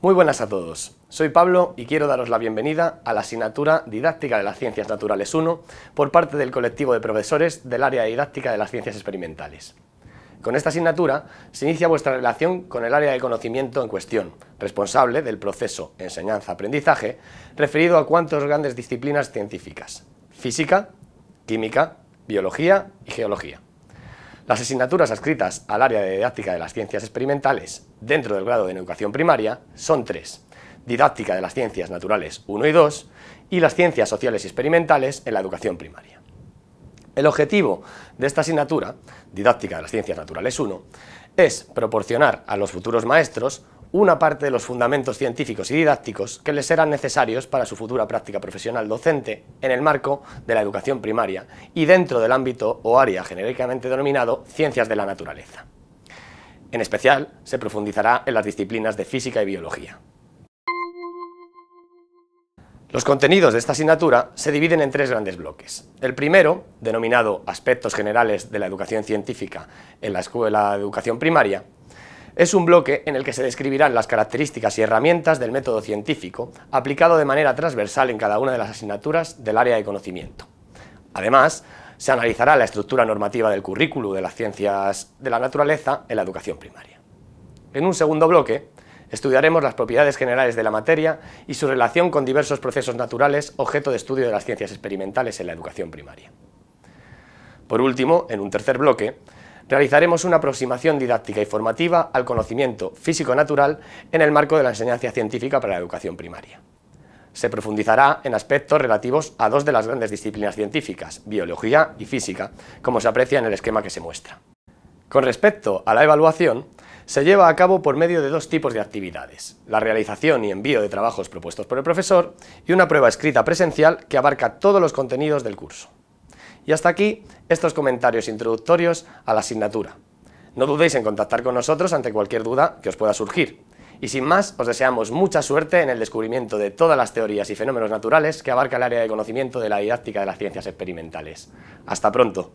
Muy buenas a todos, soy Pablo y quiero daros la bienvenida a la asignatura Didáctica de las Ciencias Naturales 1 por parte del colectivo de profesores del área didáctica de las ciencias experimentales. Con esta asignatura se inicia vuestra relación con el área de conocimiento en cuestión, responsable del proceso enseñanza-aprendizaje referido a cuantas grandes disciplinas científicas, física, química, biología y geología. Las asignaturas adscritas al área de didáctica de las ciencias experimentales dentro del grado de educación primaria son tres. Didáctica de las ciencias naturales 1 y 2 y las ciencias sociales y experimentales en la educación primaria. El objetivo de esta asignatura, Didáctica de las Ciencias Naturales 1, es proporcionar a los futuros maestros una parte de los fundamentos científicos y didácticos que les serán necesarios para su futura práctica profesional docente en el marco de la educación primaria y dentro del ámbito o área genéricamente denominado ciencias de la naturaleza. En especial, se profundizará en las disciplinas de física y biología. Los contenidos de esta asignatura se dividen en tres grandes bloques. El primero, denominado Aspectos Generales de la Educación Científica en la Escuela de Educación Primaria, es un bloque en el que se describirán las características y herramientas del método científico aplicado de manera transversal en cada una de las asignaturas del área de conocimiento. Además, se analizará la estructura normativa del currículo de las ciencias de la naturaleza en la educación primaria. En un segundo bloque, estudiaremos las propiedades generales de la materia y su relación con diversos procesos naturales objeto de estudio de las ciencias experimentales en la educación primaria. Por último, en un tercer bloque, realizaremos una aproximación didáctica y formativa al conocimiento físico-natural en el marco de la enseñanza científica para la educación primaria. Se profundizará en aspectos relativos a dos de las grandes disciplinas científicas, biología y física, como se aprecia en el esquema que se muestra. Con respecto a la evaluación, se lleva a cabo por medio de dos tipos de actividades, la realización y envío de trabajos propuestos por el profesor y una prueba escrita presencial que abarca todos los contenidos del curso. Y hasta aquí estos comentarios introductorios a la asignatura. No dudéis en contactar con nosotros ante cualquier duda que os pueda surgir. Y sin más, os deseamos mucha suerte en el descubrimiento de todas las teorías y fenómenos naturales que abarca el área de conocimiento de la didáctica de las ciencias experimentales. ¡Hasta pronto!